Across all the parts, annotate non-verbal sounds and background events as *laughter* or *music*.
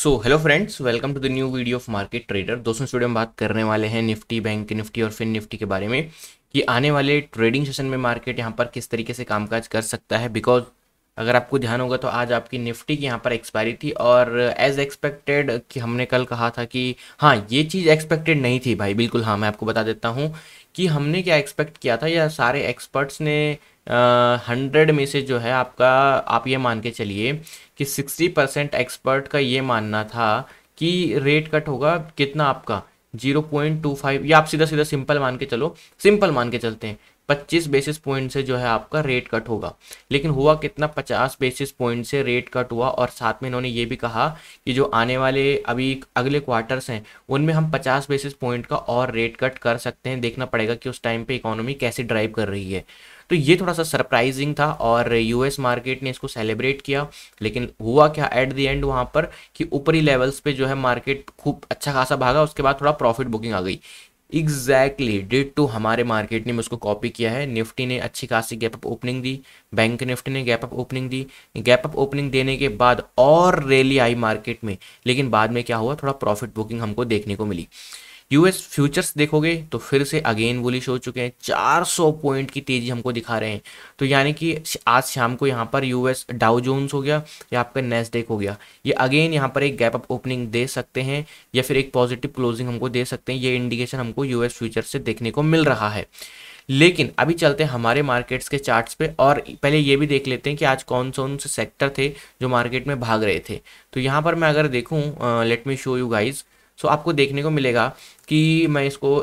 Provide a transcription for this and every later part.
so hello friends welcome to the new video of Market Trader दोस्तों इस वीडियो में बात करने वाले हैं निफ्टी बैंक निफ्टी और फिन निफ्टी के बारे में कि आने वाले ट्रेडिंग सेशन में मार्केट यहाँ पर किस तरीके से कामकाज कर सकता है बिकॉज अगर आपको ध्यान होगा तो आज आपकी निफ्टी की यहाँ पर एक्सपायरी थी और एज एक्सपेक्टेड कि हमने कल कहा था कि हाँ ये चीज़ एक्सपेक्टेड नहीं थी भाई बिल्कुल हाँ मैं आपको बता देता हूँ कि हमने क्या एक्सपेक्ट किया था या सारे एक्सपर्ट्स ने हंड्रेड में से जो है आपका आप ये मान के चलिए कि सिक्सटी परसेंट एक्सपर्ट का ये मानना था कि रेट कट होगा कितना आपका जीरो पॉइंट टू फाइव या आप सीधा सीधा सिंपल मान के चलो सिंपल मान के चलते हैं 25 बेसिस पॉइंट से जो है आपका रेट कट होगा लेकिन हुआ कितना 50 बेसिस पॉइंट से रेट कट हुआ और साथ में इन्होंने ये भी कहा कि जो आने वाले अभी अगले क्वार्टर्स हैं उनमें हम 50 बेसिस पॉइंट का और रेट कट कर सकते हैं देखना पड़ेगा कि उस टाइम पर इकोनॉमी कैसे ड्राइव कर रही है तो ये थोड़ा सा सरप्राइजिंग था और यूएस मार्केट ने इसको सेलिब्रेट किया लेकिन हुआ क्या एट द एंड वहाँ पर कि ऊपरी लेवल्स पे जो है मार्केट खूब अच्छा खासा भागा उसके बाद थोड़ा प्रॉफिट बुकिंग आ गई एग्जैक्टली डेट टू हमारे मार्केट ने उसको कॉपी किया है निफ्टी ने अच्छी खासी गैप अप ओपनिंग दी बैंक निफ्टी ने गैप अप ओपनिंग दी गैप अप ओपनिंग देने के बाद और रैली आई मार्केट में लेकिन बाद में क्या हुआ थोड़ा प्रॉफिट बुकिंग हमको देखने को मिली यूएस फ्यूचर्स देखोगे तो फिर से अगेन बुलिश हो चुके हैं 400 पॉइंट की तेजी हमको दिखा रहे हैं तो यानी कि आज शाम को यहाँ पर यूएस डाउ जोन्स हो गया या आपका नेस्डेक हो गया ये अगेन यहाँ पर एक गैप अप ओपनिंग दे सकते हैं या फिर एक पॉजिटिव क्लोजिंग हमको दे सकते हैं ये इंडिकेशन हमको यूएस फ्यूचर से देखने को मिल रहा है लेकिन अभी चलते हैं हमारे मार्केट्स के चार्ट्स पे और पहले ये भी देख लेते हैं कि आज कौन कौन से सेक्टर थे जो मार्केट में भाग रहे थे तो यहाँ पर मैं अगर देखूँ let me show you guys so आपको देखने को मिलेगा कि मैं इसको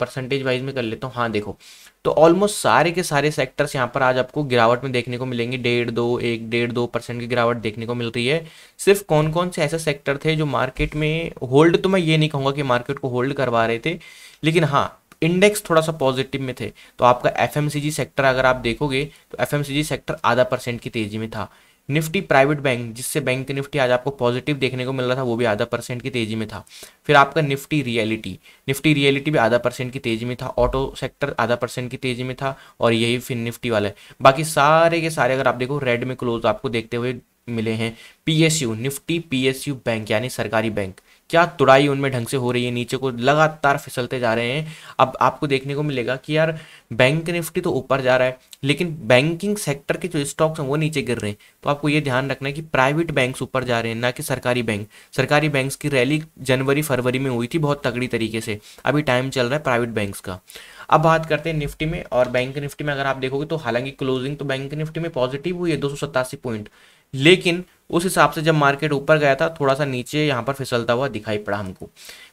परसेंटेज वाइज में कर लेता हूँ हाँ देखो तो ऑलमोस्ट सारे के सारे सेक्टर्स यहाँ पर आज आपको गिरावट में देखने को मिलेंगे डेढ़ दो एक डेढ़ दो परसेंट की गिरावट देखने को मिल रही है सिर्फ कौन कौन से ऐसे सेक्टर थे जो मार्केट में होल्ड तो मैं ये नहीं कहूँगा कि मार्केट को होल्ड करवा रहे थे लेकिन हाँ इंडेक्स थोड़ा सा पॉजिटिव में थे तो आपका एफ सेक्टर अगर आप देखोगे तो एफ सेक्टर आधा परसेंट की तेजी में था निफ्टी प्राइवेट बैंक जिससे बैंक निफ्टी आज आपको पॉजिटिव देखने को मिल रहा था वो भी आधा परसेंट की तेजी में था फिर आपका निफ्टी रियलिटी निफ्टी रियलिटी भी आधा परसेंट की तेजी में था ऑटो सेक्टर आधा परसेंट की तेजी में था और यही फिर निफ्टी वाला है बाकी सारे के सारे अगर आप देखो रेड में क्लोज आपको देखते हुए मिले हैं पीएसयू निफ्टी पीएसयू बैंक यानी सरकारी बैंक क्या तुड़ाई उनमें ढंग से हो रही है नीचे को लगातार फिसलते जा रहे हैं अब आपको देखने को मिलेगा कि यार बैंक निफ्टी तो ऊपर जा रहा है लेकिन बैंकिंग सेक्टर के जो स्टॉक्स हैं वो नीचे गिर रहे हैं तो आपको ये ध्यान रखना है कि प्राइवेट बैंक्स ऊपर जा रहे हैं ना कि सरकारी बैंक सरकारी बैंक्स की रैली जनवरी फरवरी में हुई थी बहुत तगड़ी तरीके से अभी टाइम चल रहा है प्राइवेट बैंक्स का अब बात करते हैं निफ्टी में और बैंक निफ्टी में अगर आप देखोगे तो हालांकि क्लोजिंग तो बैंक निफ्टी में पॉजिटिव हुई है दो पॉइंट लेकिन उस हिसाब से जब मार्केट ऊपर गया था थोड़ा सा नीचे यहाँ पर फिसलता हुआ दिखाई पड़ा हमको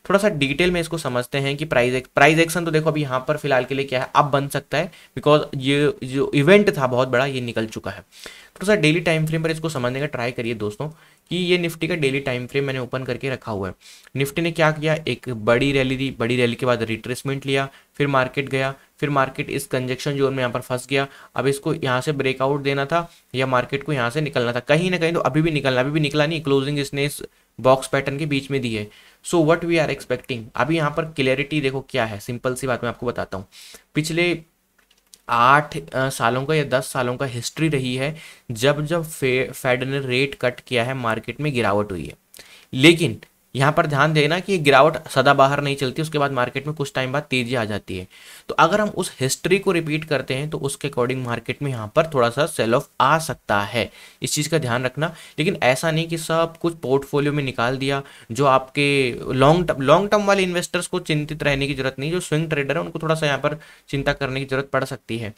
थोड़ा सा डिटेल में इसको समझते हैं कि प्राइस एक, प्राइस एक्शन तो देखो अभी यहाँ पर फिलहाल के लिए क्या है अब बन सकता है बिकॉज ये जो इवेंट था बहुत बड़ा ये निकल चुका है थोड़ा सा डेली टाइम फ्रेम पर इसको समझने का ट्राई करिए दोस्तों कि ये निफ्टी का डेली टाइम फ्रेम मैंने ओपन करके रखा हुआ है निफ्टी ने क्या किया एक बड़ी रैली दी बड़ी रैली के बाद रिट्रेसमेंट लिया फिर मार्केट गया फिर मार्केट इस कंजेक्शन जोन में यहाँ पर फंस गया अब इसको यहाँ से ब्रेकआउट देना था या मार्केट को यहाँ से निकलना था कहीं ना कहीं तो अभी भी निकलना अभी भी निकला नहीं क्लोजिंग इसने इस बॉक्स पैटर्न के बीच में दी है so what we are expecting अभी यहाँ पर क्लियरिटी देखो क्या है सिंपल सी बात मैं आपको बताता हूँ पिछले आठ सालों का या दस सालों का हिस्ट्री रही है जब जब फे फेड ने रेट कट किया है मार्केट में गिरावट हुई है लेकिन यहाँ पर ध्यान देना कि गिरावट सदा बाहर नहीं चलती उसके बाद मार्केट में कुछ टाइम बाद तेजी आ जाती है तो अगर हम उस हिस्ट्री को रिपीट करते हैं तो उसके अकॉर्डिंग मार्केट में यहाँ पर थोड़ा सा सेल ऑफ आ सकता है इस चीज़ का ध्यान रखना लेकिन ऐसा नहीं कि सब कुछ पोर्टफोलियो में निकाल दिया जो आपके लॉन्ग टर्म लॉन्ग टर्म वाले इन्वेस्टर्स को चिंतित रहने की जरूरत नहीं जो स्विंग ट्रेडर है उनको थोड़ा सा यहाँ पर चिंता करने की जरूरत पड़ सकती है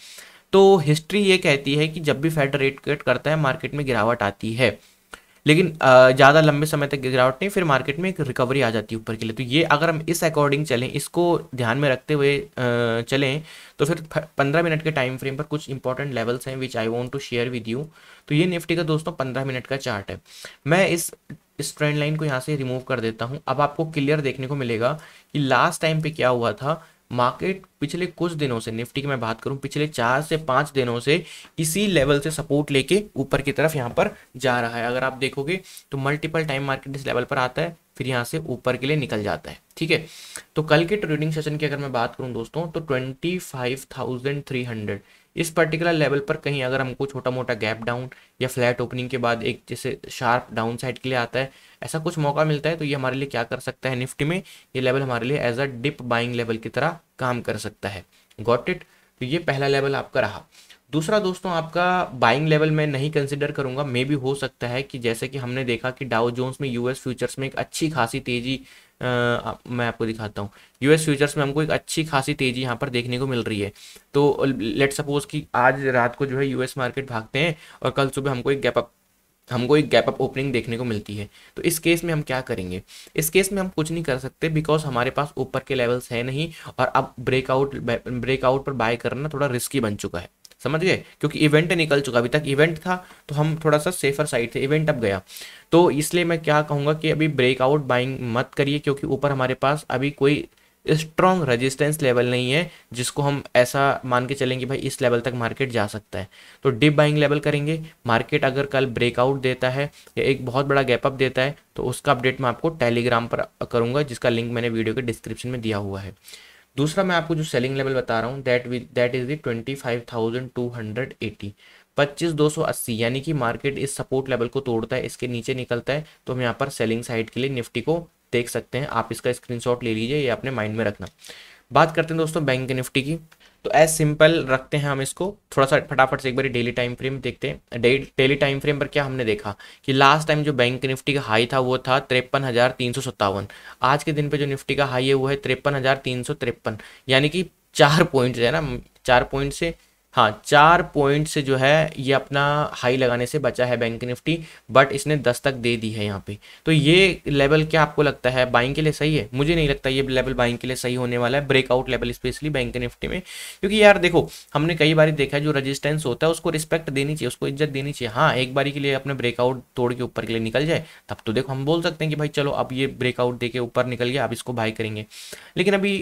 तो हिस्ट्री ये कहती है कि जब भी फेड रेट कट करता है मार्केट में गिरावट आती है लेकिन ज़्यादा लंबे समय तक गिरावट नहीं फिर मार्केट में एक रिकवरी आ जाती है ऊपर के लिए तो ये अगर हम इस अकॉर्डिंग चलें इसको ध्यान में रखते हुए चलें तो फिर पंद्रह मिनट के टाइम फ्रेम पर कुछ इंपॉर्टेंट लेवल्स हैं which I want to share with you तो ये निफ्टी का दोस्तों पंद्रह मिनट का चार्ट है मैं इस इस ट्रेंड लाइन को यहाँ से रिमूव कर देता हूँ अब आपको क्लियर देखने को मिलेगा कि लास्ट टाइम पर क्या हुआ था मार्केट पिछले कुछ दिनों से निफ्टी की मैं बात करूं पिछले चार से पांच दिनों से इसी लेवल से सपोर्ट लेके ऊपर की तरफ यहां पर जा रहा है अगर आप देखोगे तो मल्टीपल टाइम मार्केट इस लेवल पर आता है फिर यहाँ से ऊपर के लिए निकल जाता है ठीक है तो कल के ट्रेडिंग सेशन की अगर मैं बात करूँ दोस्तों तो twenty five thousand three hundred इस पर्टिकुलर लेवल पर कहीं अगर हमको छोटा मोटा गैप डाउन या फ्लैट ओपनिंग के बाद एक जैसे शार्प डाउन साइड के लिए आता है ऐसा कुछ मौका मिलता है तो ये हमारे लिए क्या कर सकता है निफ्टी में ये लेवल हमारे लिए as a dip buying level की तरह काम कर सकता है गॉट इट तो ये पहला लेवल आपका रहा दूसरा दोस्तों आपका बाइंग लेवल मैं नहीं कंसिडर करूंगा मे भी हो सकता है कि जैसे कि हमने देखा कि डाउ जोन्स में यूएस फ्यूचर्स में एक अच्छी खासी तेजी आ, मैं आपको दिखाता हूँ यूएस फ्यूचर्स में हमको एक अच्छी खासी तेजी यहाँ पर देखने को मिल रही है तो लेट सपोज कि आज रात को जो है यूएस मार्केट भागते हैं और कल सुबह हमको एक गैप अप हमको एक गैप अप ओपनिंग देखने को मिलती है तो इस केस में हम क्या करेंगे इस केस में हम कुछ नहीं कर सकते बिकॉज हमारे पास ऊपर के लेवल्स है नहीं और अब ब्रेकआउट ब्रेकआउट पर बाय करना थोड़ा रिस्की बन चुका है समझ गए क्योंकि इवेंट निकल चुका अभी तक इवेंट था तो हम थोड़ा सा सेफर साइड थे इवेंट अब गया तो इसलिए मैं क्या कहूँगा कि अभी ब्रेकआउट बाइंग मत करिए क्योंकि ऊपर हमारे पास अभी कोई स्ट्रॉन्ग रेजिस्टेंस लेवल नहीं है जिसको हम ऐसा मान के चलेंगे भाई इस लेवल तक मार्केट जा सकता है तो डिप बाइंग लेवल करेंगे मार्केट अगर कल ब्रेकआउट देता है या एक बहुत बड़ा गैप अप देता है तो उसका अपडेट मैं आपको टेलीग्राम पर करूंगा जिसका लिंक मैंने वीडियो के डिस्क्रिप्शन में दिया हुआ है दूसरा मैं आपको जो सेलिंग लेवल बता रहा हूँ that that is the twenty five thousand two hundred eighty पच्चीस दो सौ अस्सी यानी कि मार्केट इस सपोर्ट लेवल को तोड़ता है इसके नीचे निकलता है तो हम यहाँ पर सेलिंग साइड के लिए निफ्टी को देख सकते हैं आप इसका स्क्रीनशॉट ले लीजिए ये अपने माइंड में रखना बात करते हैं दोस्तों बैंक निफ्टी की तो एज सिंपल रखते हैं हम इसको थोड़ा सा फटाफट से एक बार डेली टाइम फ्रेम देखते हैं डेली टाइम फ्रेम पर क्या हमने देखा कि लास्ट टाइम जो बैंक निफ्टी का हाई था वो था तिरपन हज़ार तीन सौ सत्तावन आज के दिन पे जो निफ्टी का हाई है वो है तिरपन हज़ार तीन सौ तिरपन यानी कि चार पॉइंट है ना चार पॉइंट से हाँ चार पॉइंट से जो है ये अपना हाई लगाने से बचा है बैंक निफ्टी बट इसने दस तक दे दी है यहाँ पे तो ये लेवल क्या आपको लगता है बाइंग के लिए सही है मुझे नहीं लगता ये लेवल बाइंग के लिए सही होने वाला है breakout level specially bank Nifty में क्योंकि यार देखो हमने कई बार देखा है जो रजिस्टेंस होता है उसको रिस्पेक्ट देनी चाहिए उसको इज्जत देनी चाहिए हाँ एक बारी के लिए अपने ब्रेकआउट तोड़ के ऊपर के लिए निकल जाए तब तो देखो हम बोल सकते हैं कि भाई चलो अब ये ब्रेकआउट दे के ऊपर निकल गया अब इसको बाई करेंगे लेकिन अभी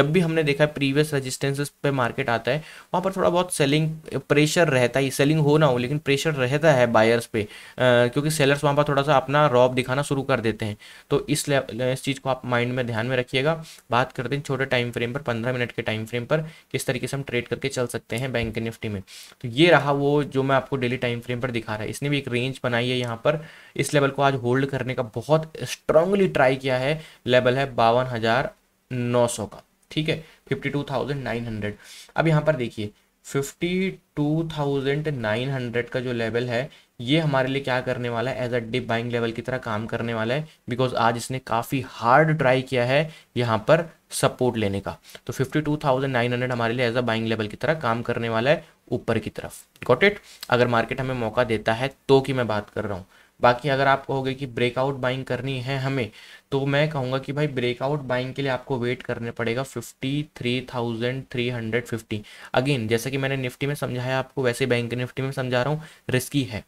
जब भी हमने देखा प्रीवियस रजिस्टेंस पे मार्केट आता है वहाँ पर थोड़ा बहुत सेलिंग प्रेशर रहता ही सेलिंग हो ना हो लेकिन प्रेशर रहता है बायर्स पे क्योंकि सेलर्स वहाँ पर थोड़ा सा अपना रॉब दिखाना शुरू कर देते हैं तो इस इस चीज़ को आप माइंड में ध्यान में रखिएगा बात करते हैं छोटे टाइम फ्रेम पर पंद्रह मिनट के टाइम फ्रेम पर किस तरीके से हम ट्रेड करके चल सकते हैं बैंक निफ्टी में तो ये रहा वो जो मैं आपको डेली टाइम फ्रेम पर दिखा रहा है इसने भी एक रेंज बनाई है यहाँ पर इस लेवल को आज होल्ड करने का बहुत स्ट्रांगली ट्राई किया है लेवल है बावन हज़ार नौ सौ का ठीक है fifty two thousand nine hundred अब यहाँ पर देखिए 52,900 का जो लेवल है ये हमारे लिए क्या करने वाला है as a dip buying level की तरह काम करने वाला है बिकॉज आज इसने काफ़ी हार्ड ट्राई किया है यहाँ पर सपोर्ट लेने का तो 52,900 हमारे लिए एज अ बाइंग लेवल की तरह काम करने वाला है ऊपर की तरफ गॉट इट अगर मार्केट हमें मौका देता है तो की मैं बात कर रहा हूँ बाकी अगर आप कहोगे कि ब्रेकआउट बाइंग करनी है हमें तो मैं कहूँगा कि भाई ब्रेकआउट बाइंग के लिए आपको वेट करने पड़ेगा fifty three thousand three hundred fifty again जैसा कि मैंने निफ्टी में समझाया आपको वैसे बैंक निफ्टी में समझा रहा हूँ रिस्की है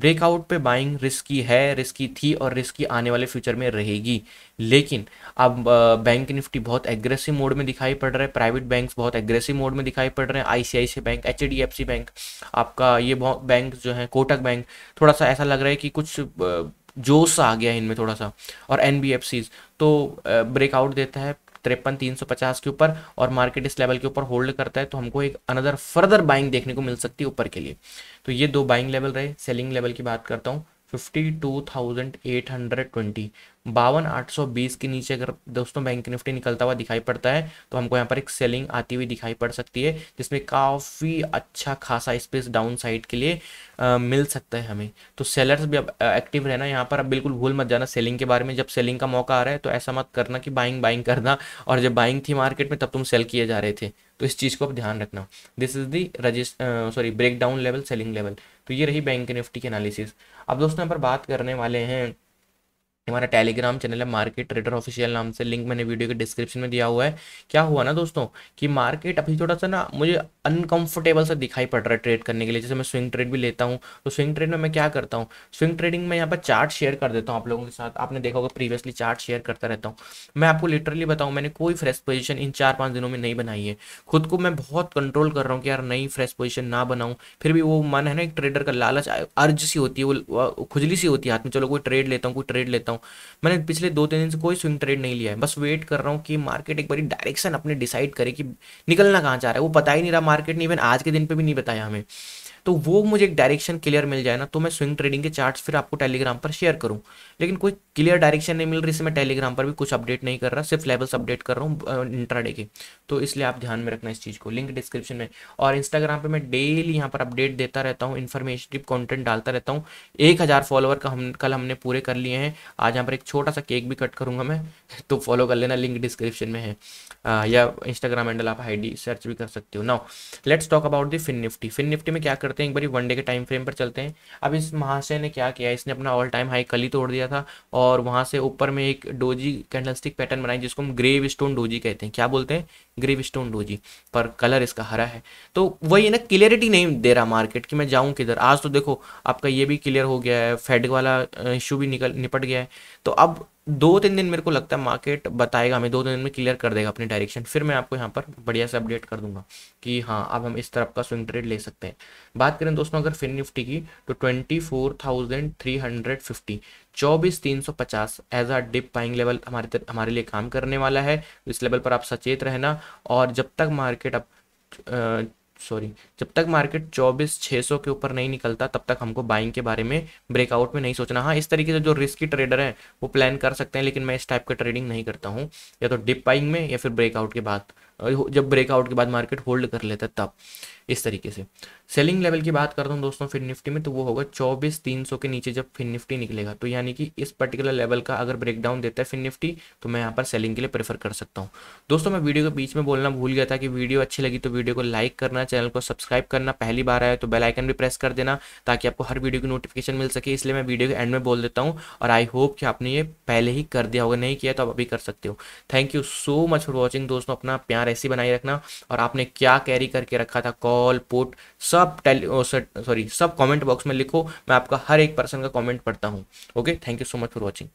ब्रेकआउट पे बाइंग रिस्की है रिस्की थी और रिस्की आने वाले फ्यूचर में रहेगी लेकिन अब बैंक निफ्टी बहुत एग्रेसिव मोड में दिखाई पड़ रहा है प्राइवेट बैंक बहुत एग्रेसिव मोड में दिखाई पड़ रहे हैं आईसीआईसी बैंक एच बैंक आपका ये बैंक जो है कोटक बैंक थोड़ा सा ऐसा लग रहा है कि कुछ जोश आ गया है इनमें थोड़ा सा और एन तो ब्रेकआउट देता है तिरपन तीन सौ पचास के ऊपर और मार्केट इस लेवल के ऊपर होल्ड करता है तो हमको एक अनदर फर्दर बाइंग देखने को मिल सकती है ऊपर के लिए तो ये दो बाइंग लेवल रहे सेलिंग लेवल की बात करता हूँ fifty two thousand eight hundred twenty बावन आठ सौ बीस के नीचे अगर दोस्तों बैंक निफ्टी निकलता हुआ दिखाई पड़ता है तो हमको यहाँ पर एक सेलिंग आती हुई दिखाई पड़ सकती है जिसमें काफ़ी अच्छा खासा स्पेस डाउन साइड के लिए आ, मिल सकता है हमें तो सेलर्स भी अब एक्टिव रहना यहाँ पर अब बिल्कुल भूल मत जाना सेलिंग के बारे में जब सेलिंग का मौका आ रहा है तो ऐसा मत करना कि बाइंग बाइंग करना और जब बाइंग थी मार्केट में तब तुम सेल किए जा रहे थे तो इस चीज़ को आप ध्यान रखना this is the resist sorry break down level selling level तो ये रही बैंक निफ्टी की एनालिसिस अब दोस्तों यहाँ पर बात करने वाले हैं हमारा टेलीग्राम चैनल है मार्केट ट्रेडर ऑफिशियल नाम से लिंक मैंने वीडियो के डिस्क्रिप्शन में दिया हुआ है क्या हुआ ना दोस्तों कि मार्केट अभी थोड़ा सा ना मुझे अनकंफर्टेबल सा दिखाई पड़ रहा है ट्रेड करने के लिए जैसे मैं स्विंग ट्रेड भी लेता हूँ तो स्विंग ट्रेड में मैं क्या करता हूँ स्विंग ट्रेडिंग में यहाँ पर चार्ट शेयर कर देता हूँ आप लोगों के साथ आपने देखा होगा प्रीवियसली चार्ट शेयर करता रहता हूँ मैं आपको लिटरली बताऊँ मैंने कोई फ्रेश पोजिशन इन चार पाँच दिनों में नहीं बनाई है खुद को मैं बहुत कंट्रोल कर रहा हूँ कि यार नई फ्रेश पोजिशन ना बनाऊँ फिर भी वो मन है ना एक ट्रेडर का लालच अर्ज सी होती है वो खुजली सी होती है हाथ में चलो कोई ट्रेड लेता हूँ कोई ट्रेड लेता हूँ हूँ मैंने पिछले दो तीन दिन से कोई स्विंग ट्रेड नहीं लिया है बस वेट कर रहा हूँ कि मार्केट एक बार डायरेक्शन अपने डिसाइड करे कि निकलना कहाँ चाह रहा है वो पता ही नहीं रहा मार्केट ने इवन आज के दिन पर भी नहीं बताया हमें तो वो मुझे एक डायरेक्शन क्लियर मिल जाए ना तो मैं स्विंग ट्रेडिंग के चार्ट्स फिर आपको टेलीग्राम पर शेयर करूँ लेकिन कोई क्लियर डायरेक्शन नहीं मिल रही इसे मैं टेलीग्राम पर भी कुछ अपडेट नहीं कर रहा सिर्फ लेवल्स अपडेट कर रहा हूँ इंट्राडे के तो इसलिए आप ध्यान में रखना इस चीज़ को लिंक डिस्क्रिप्शन में और इंस्टाग्राम पर मैं डेली यहाँ पर अपडेट देता रहता हूँ इन्फॉर्मेटिव कॉन्टेंट डालता रहता हूँ एक हज़ार फॉलोअर का हम कल हमने पूरे कर लिए हैं आज यहाँ पर एक छोटा सा केक भी कट करूँगा मैं *laughs* तो फॉलो कर लेना लिंक डिस्क्रिप्शन में है या इंस्टाग्राम हैंडल आप आई सर्च भी कर सकते हो now let's talk about the fin Nifty fin Nifty में क्या कर करते हैं एक बार वन डे के टाइम फ्रेम पर चलते हैं अब इस महाशय ने क्या किया इसने अपना ऑल टाइम हाई कल ही तोड़ दिया था और वहाँ से ऊपर में एक डोजी कैंडलस्टिक पैटर्न बनाई जिसको हम ग्रेव स्टोन डोजी कहते हैं क्या बोलते हैं ग्रेव स्टोन डोजी पर कलर इसका हरा है तो वही है ना क्लियरिटी नहीं दे रहा मार्केट कि मैं जाऊँ किधर आज तो देखो आपका ये भी क्लियर हो गया है फेड वाला इशू भी निकल निपट गया है तो अब दो तीन दिन मेरे को लगता है मार्केट बताएगा हमें दो तीन दिन में क्लियर कर देगा अपनी डायरेक्शन फिर मैं आपको यहाँ पर बढ़िया से अपडेट कर दूंगा कि हाँ अब हम इस तरफ का स्विंग ट्रेड ले सकते हैं बात करें दोस्तों अगर फिन निफ्टी की तो twenty four thousand three hundred fifty चौबीस तीन सौ पचास as a dip buying level हमारे हमारे लिए काम करने वाला है इस लेवल पर आप सचेत रहना और जब तक मार्केट अब सॉरी जब तक मार्केट चौबीस छः सौ के ऊपर नहीं निकलता तब तक हमको बाइंग के बारे में ब्रेकआउट में नहीं सोचना हाँ इस तरीके से जो रिस्की ट्रेडर हैं वो प्लान कर सकते हैं लेकिन मैं इस टाइप का ट्रेडिंग नहीं करता हूँ या तो डिप बाइंग में या फिर ब्रेकआउट के बाद जब ब्रेकआउट के बाद मार्केट होल्ड कर लेता है तब इस तरीके से सेलिंग लेवल की बात करता हूँ दोस्तों फिर निफ्टी में तो वो होगा चौबीस तीन सौ के नीचे जब फिन निफ्टी निकलेगा तो यानी कि इस पर्टिकुलर लेवल का अगर ब्रेकडाउन देता है फिन निफ्टी तो मैं यहाँ पर सेलिंग के लिए प्रेफर कर सकता हूँ दोस्तों मैं वीडियो के बीच में बोलना भूल गया था कि वीडियो अच्छी लगी तो वीडियो को लाइक करना चैनल को सब्सक्राइब करना पहली बार आया तो बेलाइकन भी प्रेस कर देना ताकि आपको हर वीडियो की नोटिफिकेशन मिल सके इसलिए मैं वीडियो के एंड में बोल देता हूँ और आई होप कि आपने ये पहले ही कर दिया होगा नहीं किया तो आप अभी कर सकते हो thank you so much for watching दोस्तों अपना प्यार आरएससी बनाए रखना और आपने क्या कैरी करके रखा था कॉल पुट सब सॉरी सब कमेंट बॉक्स में लिखो मैं आपका हर एक पर्सन का कमेंट पढ़ता हूँ okay thank you so much for watching